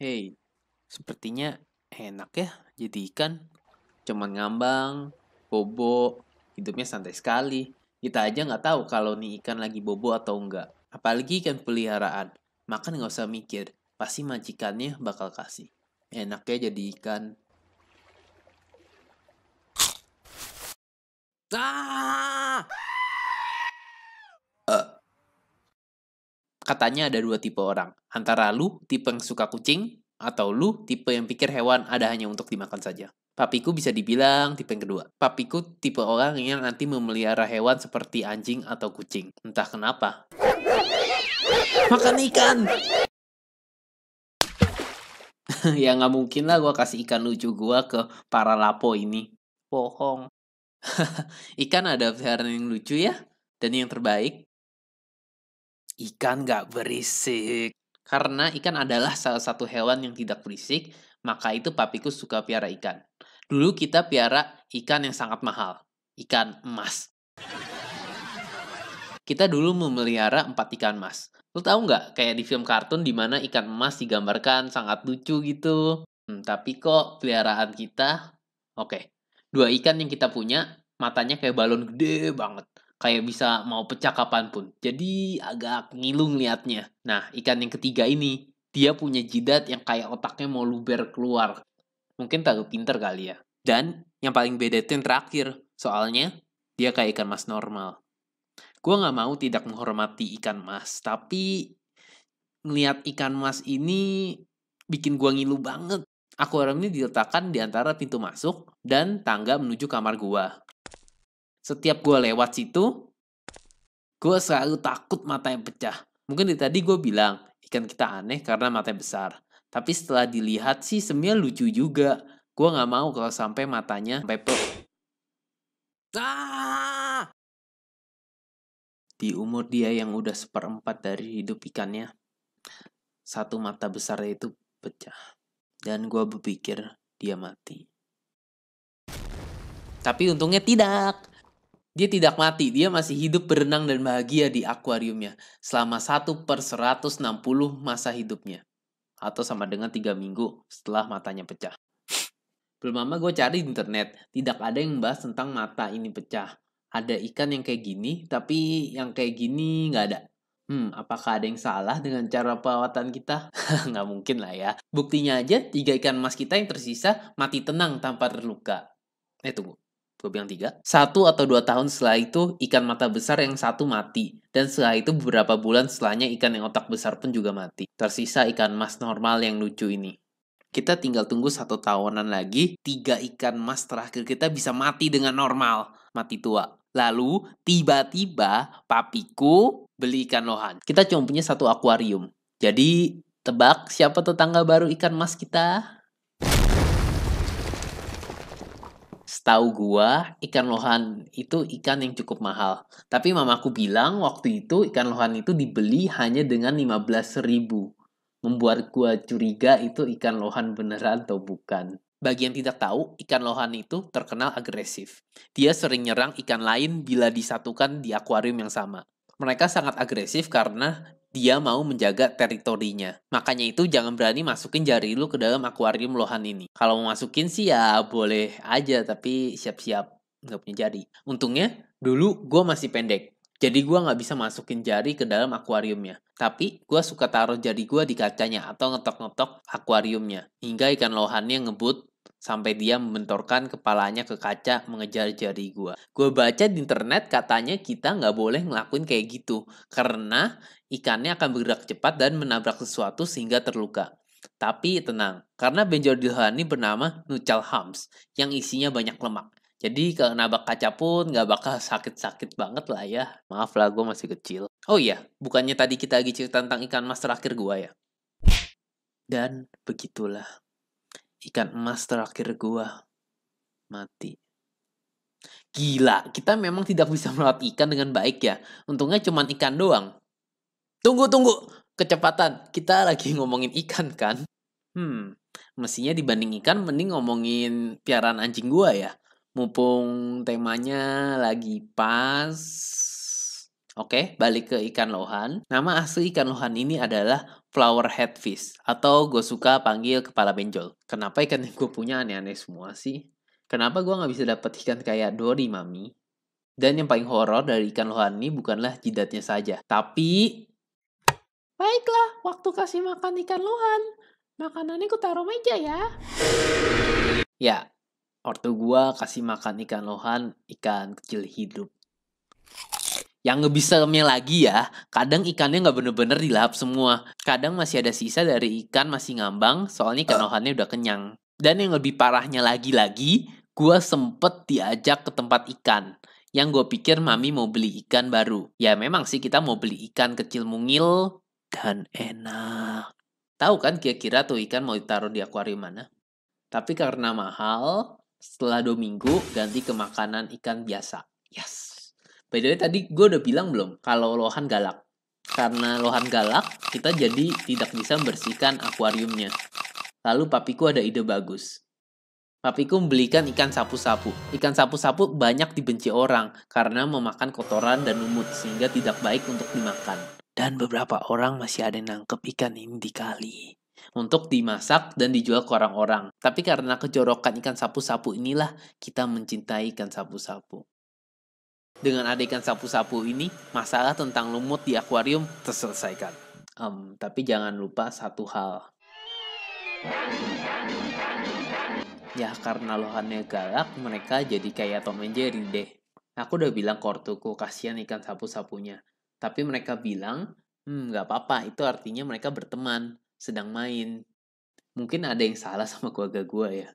Hei, sepertinya enak ya jadi ikan. Cuman ngambang, bobo, hidupnya santai sekali. Kita aja nggak tahu kalau nih ikan lagi bobo atau enggak. Apalagi ikan peliharaan. Makan nggak usah mikir, pasti majikannya bakal kasih. Enak ya jadi ikan. Ah! katanya ada dua tipe orang. Antara lu, tipe yang suka kucing, atau lu, tipe yang pikir hewan ada hanya untuk dimakan saja. Papiku bisa dibilang tipe yang kedua. Papiku tipe orang yang nanti memelihara hewan seperti anjing atau kucing. Entah kenapa. Makan ikan! ya nggak mungkin lah gue kasih ikan lucu gue ke para lapo ini. Bohong. ikan ada peliharaan yang lucu ya. Dan yang terbaik, ikan gak berisik. Karena ikan adalah salah satu hewan yang tidak berisik, maka itu papiku suka piara ikan. Dulu kita piara ikan yang sangat mahal, ikan emas. Kita dulu memelihara empat ikan emas. Lo tau nggak kayak di film kartun di mana ikan emas digambarkan sangat lucu gitu. Hmm, tapi kok peliharaan kita, oke, okay. dua ikan yang kita punya matanya kayak balon gede banget kayak bisa mau pecah pun Jadi agak ngilu liatnya. Nah, ikan yang ketiga ini, dia punya jidat yang kayak otaknya mau luber keluar. Mungkin terlalu pinter kali ya. Dan yang paling beda itu yang terakhir, soalnya dia kayak ikan mas normal. Gue gak mau tidak menghormati ikan mas, tapi ngeliat ikan mas ini bikin gue ngilu banget. Akuarium ini diletakkan di antara pintu masuk dan tangga menuju kamar gua setiap gue lewat situ, gue selalu takut mata yang pecah. Mungkin dari tadi gue bilang, ikan kita aneh karena mata besar. Tapi setelah dilihat sih semuanya lucu juga. Gue gak mau kalau sampai matanya sampai pel. Ah! Di umur dia yang udah seperempat dari hidup ikannya, satu mata besar itu pecah. Dan gue berpikir dia mati. Tapi untungnya tidak. Dia tidak mati, dia masih hidup berenang dan bahagia di akuariumnya selama 1 per 160 masa hidupnya. Atau sama dengan 3 minggu setelah matanya pecah. Belum lama gue cari di internet, tidak ada yang membahas tentang mata ini pecah. Ada ikan yang kayak gini, tapi yang kayak gini nggak ada. Hmm, apakah ada yang salah dengan cara perawatan kita? Nggak mungkin lah ya. Buktinya aja, tiga ikan emas kita yang tersisa mati tenang tanpa terluka. Eh, nah, tunggu gue bilang tiga satu atau dua tahun setelah itu ikan mata besar yang satu mati dan setelah itu beberapa bulan setelahnya ikan yang otak besar pun juga mati tersisa ikan mas normal yang lucu ini kita tinggal tunggu satu tahunan lagi tiga ikan mas terakhir kita bisa mati dengan normal mati tua lalu tiba-tiba papiku beli ikan lohan kita cuma punya satu akuarium jadi tebak siapa tetangga baru ikan mas kita setahu gua ikan lohan itu ikan yang cukup mahal. Tapi mamaku bilang waktu itu ikan lohan itu dibeli hanya dengan 15 ribu. Membuat gua curiga itu ikan lohan beneran atau bukan. Bagi yang tidak tahu, ikan lohan itu terkenal agresif. Dia sering nyerang ikan lain bila disatukan di akuarium yang sama. Mereka sangat agresif karena dia mau menjaga teritorinya. Makanya itu jangan berani masukin jari lu ke dalam akuarium lohan ini. Kalau mau masukin sih ya boleh aja, tapi siap-siap nggak punya jari. Untungnya dulu gue masih pendek, jadi gue nggak bisa masukin jari ke dalam akuariumnya. Tapi gue suka taruh jari gue di kacanya atau ngetok-ngetok akuariumnya hingga ikan lohannya ngebut sampai dia membenturkan kepalanya ke kaca mengejar jari gue. Gue baca di internet katanya kita nggak boleh ngelakuin kayak gitu karena ikannya akan bergerak cepat dan menabrak sesuatu sehingga terluka. Tapi tenang, karena benjol ini bernama Nuchal Hams yang isinya banyak lemak. Jadi kalau nabak kaca pun nggak bakal sakit-sakit banget lah ya. Maaf lah gue masih kecil. Oh iya, bukannya tadi kita lagi cerita tentang ikan mas terakhir gue ya? Dan begitulah ikan emas terakhir gua mati. Gila, kita memang tidak bisa merawat ikan dengan baik ya. Untungnya cuma ikan doang. Tunggu, tunggu. Kecepatan. Kita lagi ngomongin ikan kan? Hmm, mestinya dibanding ikan mending ngomongin piaran anjing gua ya. Mumpung temanya lagi pas. Oke, balik ke ikan lohan. Nama asli ikan lohan ini adalah flower head fish atau gue suka panggil kepala benjol. Kenapa ikan yang gue punya aneh-aneh semua sih? Kenapa gue nggak bisa dapet ikan kayak dori mami? Dan yang paling horor dari ikan lohan ini bukanlah jidatnya saja, tapi Baiklah, waktu kasih makan ikan lohan. Makanannya ku taruh meja ya. Ya, ortu gua kasih makan ikan lohan, ikan kecil hidup. Yang ngebisamnya lagi ya, kadang ikannya nggak bener-bener dilahap semua. Kadang masih ada sisa dari ikan masih ngambang, soalnya ikan rohannya eh. udah kenyang. Dan yang lebih parahnya lagi-lagi, gue sempet diajak ke tempat ikan. Yang gue pikir hmm. mami mau beli ikan baru. Ya memang sih kita mau beli ikan kecil mungil dan enak. Tahu kan kira-kira tuh ikan mau ditaruh di akuarium mana? Tapi karena mahal, setelah dua minggu ganti ke makanan ikan biasa. Yes. By the way tadi gue udah bilang belum kalau lohan galak. Karena lohan galak, kita jadi tidak bisa membersihkan akuariumnya. Lalu papiku ada ide bagus. Papiku membelikan ikan sapu-sapu. Ikan sapu-sapu banyak dibenci orang karena memakan kotoran dan lumut sehingga tidak baik untuk dimakan. Dan beberapa orang masih ada yang nangkep ikan ini di kali untuk dimasak dan dijual ke orang-orang. Tapi karena kejorokan ikan sapu-sapu inilah kita mencintai ikan sapu-sapu. Dengan adegan sapu-sapu ini, masalah tentang lumut di akuarium terselesaikan. Um, tapi jangan lupa satu hal. Ya karena lohannya galak, mereka jadi kayak Tom and Jerry deh. Aku udah bilang ke kasihan ikan sapu-sapunya. Tapi mereka bilang, hmm gak apa-apa, itu artinya mereka berteman, sedang main. Mungkin ada yang salah sama keluarga gue ya.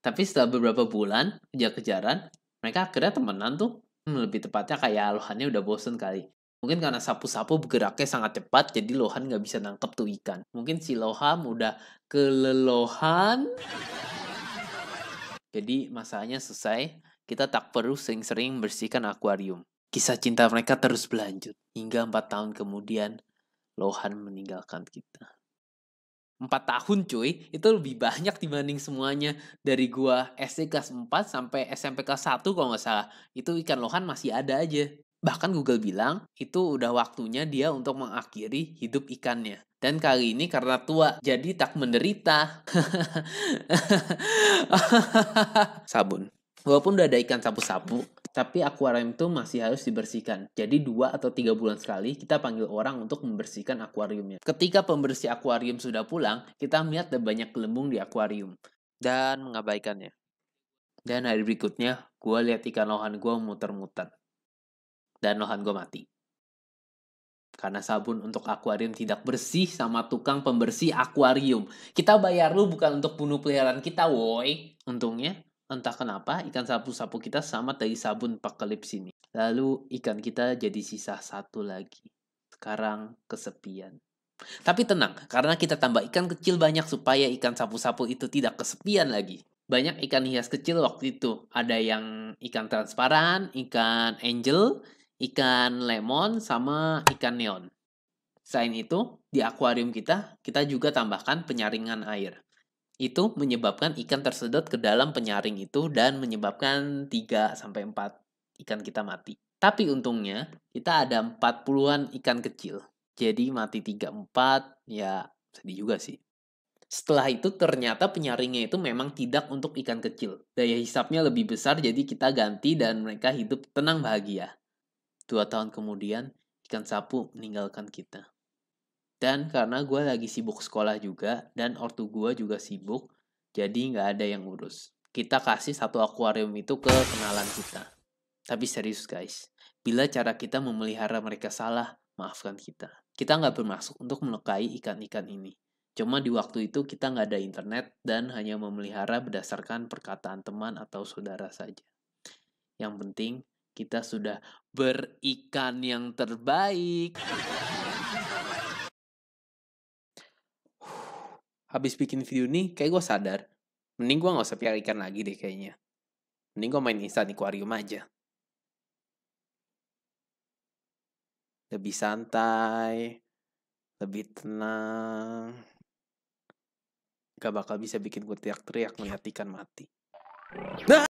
Tapi setelah beberapa bulan kejar-kejaran, mereka akhirnya temenan tuh. Hmm, lebih tepatnya kayak Lohannya udah bosen kali. Mungkin karena sapu-sapu bergeraknya sangat cepat, jadi Lohan nggak bisa nangkep tuh ikan. Mungkin si Loham udah kelelohan. Jadi masalahnya selesai, kita tak perlu sering-sering bersihkan akuarium. Kisah cinta mereka terus berlanjut. Hingga 4 tahun kemudian, Lohan meninggalkan kita. 4 tahun cuy itu lebih banyak dibanding semuanya dari gua SD kelas 4 sampai SMP kelas 1 kalau nggak salah itu ikan lohan masih ada aja bahkan Google bilang itu udah waktunya dia untuk mengakhiri hidup ikannya dan kali ini karena tua jadi tak menderita sabun walaupun udah ada ikan sapu-sapu tapi akuarium itu masih harus dibersihkan. Jadi dua atau tiga bulan sekali kita panggil orang untuk membersihkan akuariumnya. Ketika pembersih akuarium sudah pulang, kita melihat ada banyak gelembung di akuarium dan mengabaikannya. Dan hari berikutnya, gue lihat ikan lohan gue muter-muter. Dan lohan gue mati. Karena sabun untuk akuarium tidak bersih sama tukang pembersih akuarium. Kita bayar lu bukan untuk bunuh peliharaan kita, woi. Untungnya, Entah kenapa, ikan sapu-sapu kita sama dari sabun pakelips ini. Lalu ikan kita jadi sisa satu lagi. Sekarang kesepian. Tapi tenang, karena kita tambah ikan kecil banyak supaya ikan sapu-sapu itu tidak kesepian lagi. Banyak ikan hias kecil waktu itu. Ada yang ikan transparan, ikan angel, ikan lemon, sama ikan neon. Selain itu, di akuarium kita, kita juga tambahkan penyaringan air itu menyebabkan ikan tersedot ke dalam penyaring itu dan menyebabkan 3 sampai 4 ikan kita mati. Tapi untungnya kita ada 40-an ikan kecil. Jadi mati 3 4 ya sedih juga sih. Setelah itu ternyata penyaringnya itu memang tidak untuk ikan kecil. Daya hisapnya lebih besar jadi kita ganti dan mereka hidup tenang bahagia. Dua tahun kemudian, ikan sapu meninggalkan kita. Dan karena gue lagi sibuk sekolah juga dan ortu gue juga sibuk, jadi nggak ada yang urus Kita kasih satu akuarium itu ke kenalan kita. Tapi serius guys, bila cara kita memelihara mereka salah, maafkan kita. Kita nggak bermaksud untuk melukai ikan-ikan ini. Cuma di waktu itu kita nggak ada internet dan hanya memelihara berdasarkan perkataan teman atau saudara saja. Yang penting kita sudah berikan yang terbaik. habis bikin video ini kayak gue sadar mending gue nggak usah piar ikan lagi deh kayaknya mending gue main instan aquarium aja lebih santai lebih tenang gak bakal bisa bikin gue teriak-teriak melihat ikan mati nah!